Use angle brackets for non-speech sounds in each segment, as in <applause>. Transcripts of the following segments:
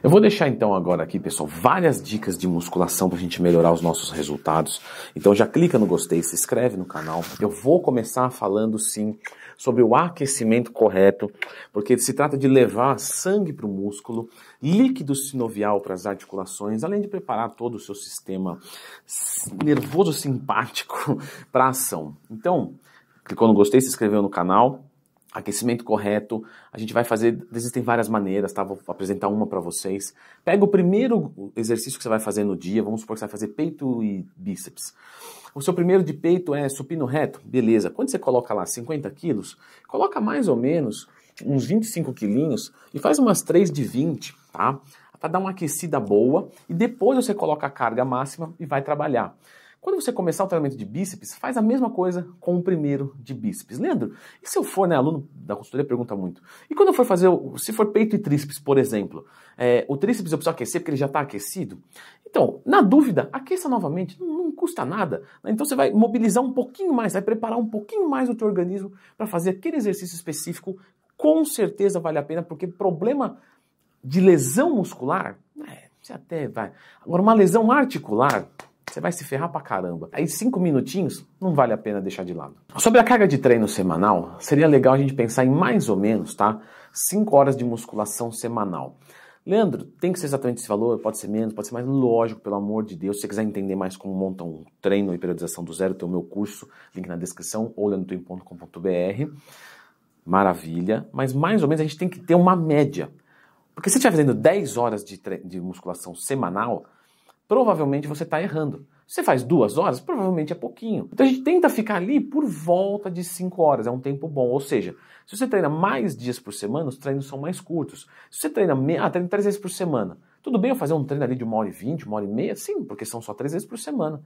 Eu vou deixar então agora aqui, pessoal, várias dicas de musculação para a gente melhorar os nossos resultados. Então já clica no gostei, se inscreve no canal. Eu vou começar falando sim sobre o aquecimento correto, porque se trata de levar sangue para o músculo, líquido sinovial para as articulações, além de preparar todo o seu sistema nervoso simpático <laughs> para a ação. Então, clicou no gostei, se inscreveu no canal aquecimento correto. A gente vai fazer, existem várias maneiras, tá? Vou apresentar uma para vocês. Pega o primeiro exercício que você vai fazer no dia, vamos supor que você vai fazer peito e bíceps. O seu primeiro de peito é supino reto, beleza. Quando você coloca lá 50 quilos, coloca mais ou menos uns 25 quilinhos e faz umas 3 de 20, tá? Para dar uma aquecida boa e depois você coloca a carga máxima e vai trabalhar. Quando você começar o treinamento de bíceps, faz a mesma coisa com o primeiro de bíceps. Leandro, e se eu for, né, aluno da consultoria pergunta muito, e quando eu for fazer, se for peito e tríceps, por exemplo, é, o tríceps eu preciso aquecer porque ele já está aquecido? Então, na dúvida, aqueça novamente, não, não custa nada. Né? Então você vai mobilizar um pouquinho mais, vai preparar um pouquinho mais o teu organismo para fazer aquele exercício específico, com certeza vale a pena, porque problema de lesão muscular, é, você até vai. Agora, uma lesão articular, você vai se ferrar pra caramba. Aí cinco minutinhos não vale a pena deixar de lado. Sobre a carga de treino semanal, seria legal a gente pensar em mais ou menos, tá? 5 horas de musculação semanal. Leandro, tem que ser exatamente esse valor? Pode ser menos, pode ser mais? Lógico, pelo amor de Deus. Se você quiser entender mais como monta um treino e periodização do zero, tem o meu curso, link na descrição ou leandrotuim.com.br. Maravilha. Mas mais ou menos a gente tem que ter uma média. Porque se você estiver fazendo 10 horas de, de musculação semanal, provavelmente você está errando. Você faz duas horas, provavelmente é pouquinho. Então a gente tenta ficar ali por volta de cinco horas, é um tempo bom. Ou seja, se você treina mais dias por semana, os treinos são mais curtos. Se você treina, me... ah, treina três vezes por semana, tudo bem eu fazer um treino ali de uma hora e vinte, uma hora e meia? Sim, porque são só três vezes por semana.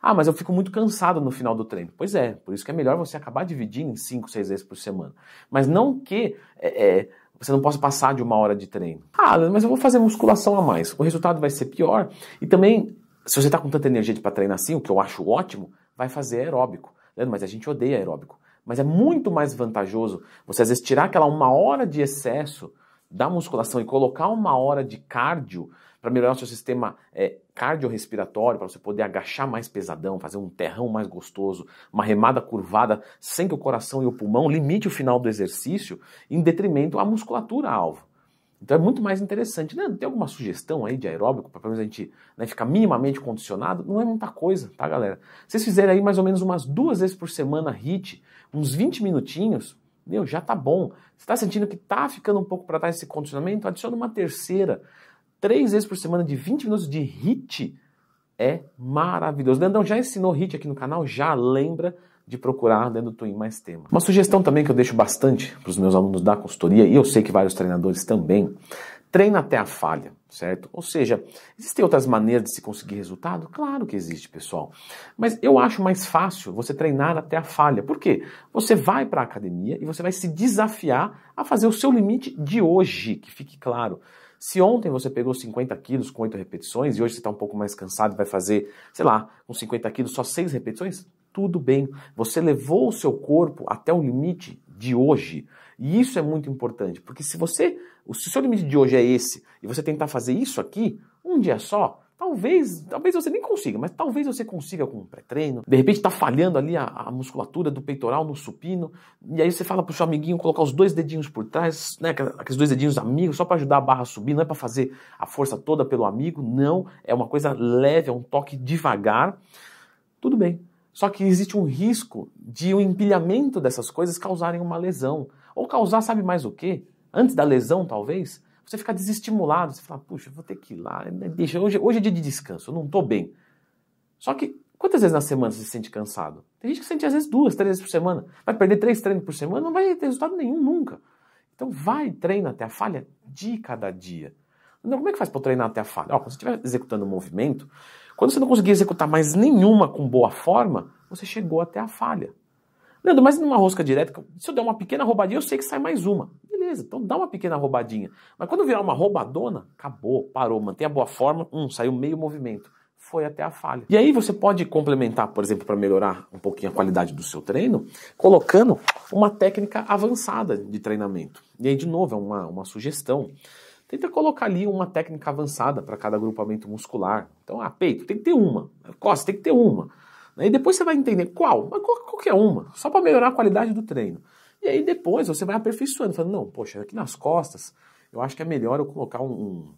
Ah, mas eu fico muito cansado no final do treino. Pois é, por isso que é melhor você acabar dividindo em cinco, seis vezes por semana. Mas não que é, é, você não pode passar de uma hora de treino. Ah, mas eu vou fazer musculação a mais. O resultado vai ser pior. E também, se você está com tanta energia para treinar assim, o que eu acho ótimo, vai fazer aeróbico. Leandro, né? mas a gente odeia aeróbico. Mas é muito mais vantajoso você, às vezes, tirar aquela uma hora de excesso da musculação e colocar uma hora de cardio para melhorar o seu sistema é, cardiorrespiratório para você poder agachar mais pesadão, fazer um terrão mais gostoso, uma remada curvada sem que o coração e o pulmão limite o final do exercício em detrimento à musculatura alvo. Então é muito mais interessante. Né? Tem alguma sugestão aí de aeróbico para pelo menos a gente né, ficar minimamente condicionado? Não é muita coisa, tá, galera? Se vocês fizerem aí mais ou menos umas duas vezes por semana HIT, uns 20 minutinhos, meu, já tá bom. Você está sentindo que tá ficando um pouco para trás esse condicionamento? Adiciona uma terceira três vezes por semana de 20 minutos de HIT é maravilhoso. Leandrão já ensinou HIT aqui no canal, já lembra de procurar dentro do Twin mais tema. Uma sugestão também que eu deixo bastante para os meus alunos da consultoria, e eu sei que vários treinadores também, treina até a falha, certo? Ou seja, existem outras maneiras de se conseguir resultado? Claro que existe, pessoal. Mas eu acho mais fácil você treinar até a falha. Por quê? Você vai para a academia e você vai se desafiar a fazer o seu limite de hoje, que fique claro. Se ontem você pegou 50 quilos com 8 repetições e hoje você está um pouco mais cansado e vai fazer, sei lá, com 50 quilos só 6 repetições, tudo bem. Você levou o seu corpo até o limite de hoje. E isso é muito importante, porque se você, se o seu limite de hoje é esse e você tentar fazer isso aqui, um dia só, Talvez, talvez você nem consiga, mas talvez você consiga com um pré-treino. De repente está falhando ali a, a, musculatura do peitoral no supino, e aí você fala para o seu amiguinho colocar os dois dedinhos por trás, né, aqueles dois dedinhos amigos, só para ajudar a barra a subir, não é para fazer a força toda pelo amigo, não, é uma coisa leve, é um toque devagar. Tudo bem. Só que existe um risco de o um empilhamento dessas coisas causarem uma lesão, ou causar sabe mais o quê? Antes da lesão, talvez, você fica desestimulado, você fala, puxa, vou ter que ir lá, né, deixa, hoje, hoje é dia de descanso, eu não estou bem. Só que quantas vezes na semana você se sente cansado? Tem gente que sente às vezes duas, três vezes por semana. Vai perder três treinos por semana, não vai ter resultado nenhum nunca. Então vai, treina até a falha de cada dia. Não, como é que faz para treinar até a falha? Ó, quando você estiver executando um movimento, quando você não conseguir executar mais nenhuma com boa forma, você chegou até a falha mas numa rosca direta, se eu der uma pequena roubadinha, eu sei que sai mais uma. Beleza, então dá uma pequena roubadinha. Mas quando virar uma roubadona, acabou, parou, mantém a boa forma, um, saiu meio movimento. Foi até a falha. E aí você pode complementar, por exemplo, para melhorar um pouquinho a qualidade do seu treino, colocando uma técnica avançada de treinamento. E aí, de novo, é uma, uma sugestão. Tenta colocar ali uma técnica avançada para cada agrupamento muscular. Então, ah, peito, tem que ter uma. Costa, tem que ter uma. Né? E depois você vai entender qual, mas qualquer uma, só para melhorar a qualidade do treino. E aí depois você vai aperfeiçoando, falando, não, poxa, aqui nas costas, eu acho que é melhor eu colocar um,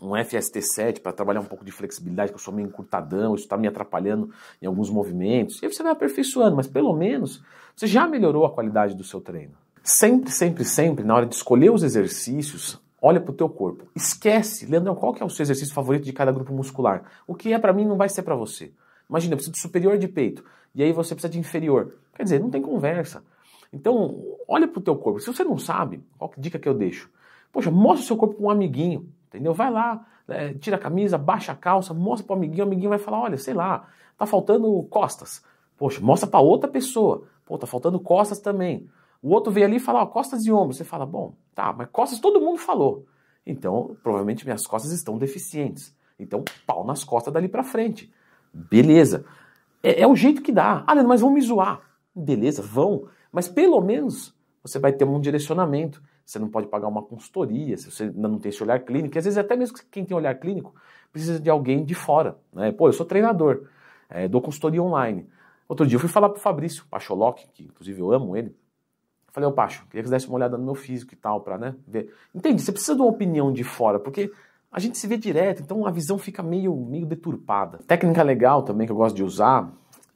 um FST7 para trabalhar um pouco de flexibilidade, que eu sou meio encurtadão, isso está me atrapalhando em alguns movimentos. E aí você vai aperfeiçoando, mas pelo menos você já melhorou a qualidade do seu treino. Sempre, sempre, sempre, na hora de escolher os exercícios, olha para o teu corpo. Esquece, Leandrão, qual que é o seu exercício favorito de cada grupo muscular? O que é para mim não vai ser para você. Imagina, eu preciso de superior de peito, e aí você precisa de inferior. Quer dizer, não tem conversa. Então, olha para o teu corpo. Se você não sabe, qual que dica que eu deixo? Poxa, mostra o seu corpo para um amiguinho, entendeu? Vai lá, é, tira a camisa, baixa a calça, mostra para o amiguinho, o amiguinho vai falar, olha, sei lá, tá faltando costas. Poxa, mostra para outra pessoa. Pô, tá faltando costas também. O outro vem ali e fala, ó, costas e ombros. Você fala, bom, tá, mas costas todo mundo falou. Então, provavelmente minhas costas estão deficientes. Então, pau nas costas dali para frente. Beleza. É, é o jeito que dá. Ah, Leandro, mas vão me zoar. Beleza, vão. Mas pelo menos você vai ter um direcionamento. Você não pode pagar uma consultoria, se você ainda não tem esse olhar clínico. E às vezes até mesmo quem tem olhar clínico precisa de alguém de fora. Né? Pô, eu sou treinador, é, dou consultoria online. Outro dia eu fui falar pro Fabrício Pacholoc, que inclusive eu amo ele. falei, ô Pacho, queria que você desse uma olhada no meu físico e tal, para né, ver. Entende? Você precisa de uma opinião de fora, porque a gente se vê direto, então a visão fica meio, meio deturpada. Técnica legal também que eu gosto de usar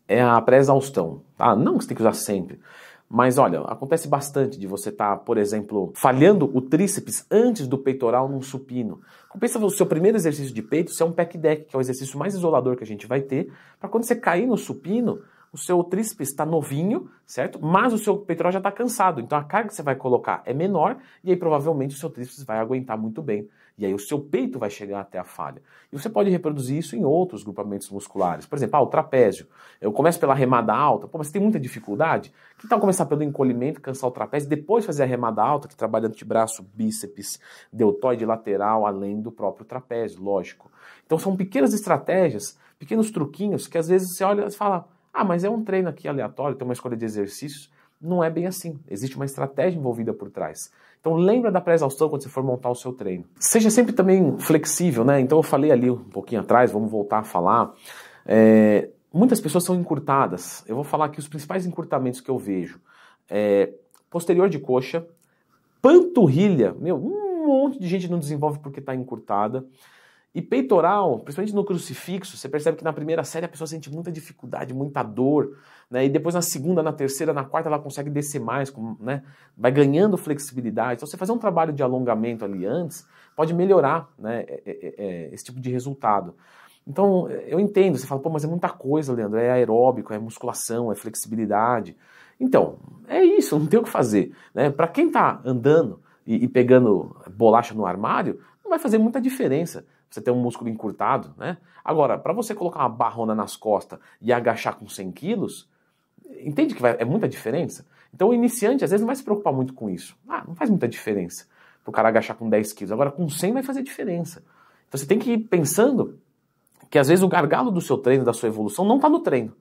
é a pré-exaustão. Tá? Não que você tem que usar sempre. Mas olha, acontece bastante de você estar, tá, por exemplo, falhando o tríceps antes do peitoral num supino. Compensa o seu primeiro exercício de peito ser é um pec deck, que é o exercício mais isolador que a gente vai ter, para quando você cair no supino, o seu tríceps está novinho, certo? Mas o seu peitoral já está cansado, então a carga que você vai colocar é menor e aí provavelmente o seu tríceps vai aguentar muito bem. E aí o seu peito vai chegar até a falha. E você pode reproduzir isso em outros grupamentos musculares. Por exemplo, ah, o trapézio. Eu começo pela remada alta, pô, mas tem muita dificuldade? Que tal começar pelo encolhimento, cansar o trapézio, depois fazer a remada alta, que trabalha antebraço, bíceps, deltoide lateral, além do próprio trapézio, lógico. Então são pequenas estratégias, pequenos truquinhos que às vezes você olha e fala, ah, mas é um treino aqui aleatório, tem uma escolha de exercícios. Não é bem assim. Existe uma estratégia envolvida por trás. Então lembra da pré-exaustão quando você for montar o seu treino. Seja sempre também flexível, né? Então eu falei ali um pouquinho atrás, vamos voltar a falar. É, muitas pessoas são encurtadas. Eu vou falar aqui os principais encurtamentos que eu vejo. É, posterior de coxa, panturrilha, meu, um monte de gente não desenvolve porque está encurtada. E peitoral, principalmente no crucifixo, você percebe que na primeira série a pessoa sente muita dificuldade, muita dor, né? E depois na segunda, na terceira, na quarta ela consegue descer mais, né? Vai ganhando flexibilidade. Então você fazer um trabalho de alongamento ali antes pode melhorar, né? É, é, é, esse tipo de resultado. Então eu entendo, você fala, pô, mas é muita coisa, Leandro. É aeróbico, é musculação, é flexibilidade. Então é isso, não tem o que fazer, né? Para quem está andando e, e pegando bolacha no armário, não vai fazer muita diferença você ter um músculo encurtado, né? Agora, para você colocar uma barrona nas costas e agachar com 100 quilos, entende que vai, é muita diferença? Então o iniciante às vezes não vai se preocupar muito com isso. Ah, não faz muita diferença pro o cara agachar com 10 quilos. Agora com 100 vai fazer diferença. Então você tem que ir pensando que às vezes o gargalo do seu treino, da sua evolução, não está no treino.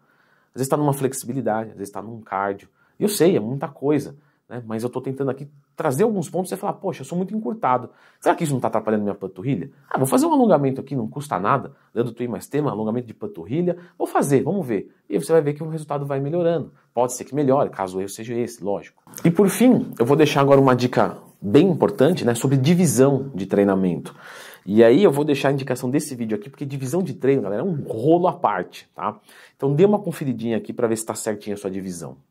Às vezes está numa flexibilidade, às vezes está num cardio. Eu sei, é muita coisa né? mas eu estou tentando aqui trazer alguns pontos e falar, poxa, eu sou muito encurtado. Será que isso não está atrapalhando minha panturrilha? Ah, vou fazer um alongamento aqui, não custa nada. Leandro Twin mais tema, alongamento de panturrilha. Vou fazer, vamos ver. E você vai ver que o resultado vai melhorando. Pode ser que melhore, caso eu seja esse, lógico. E por fim, eu vou deixar agora uma dica bem importante né, sobre divisão de treinamento. E aí eu vou deixar a indicação desse vídeo aqui, porque divisão de treino, galera, é um rolo à parte, tá? Então dê uma conferidinha aqui para ver se está certinha a sua divisão.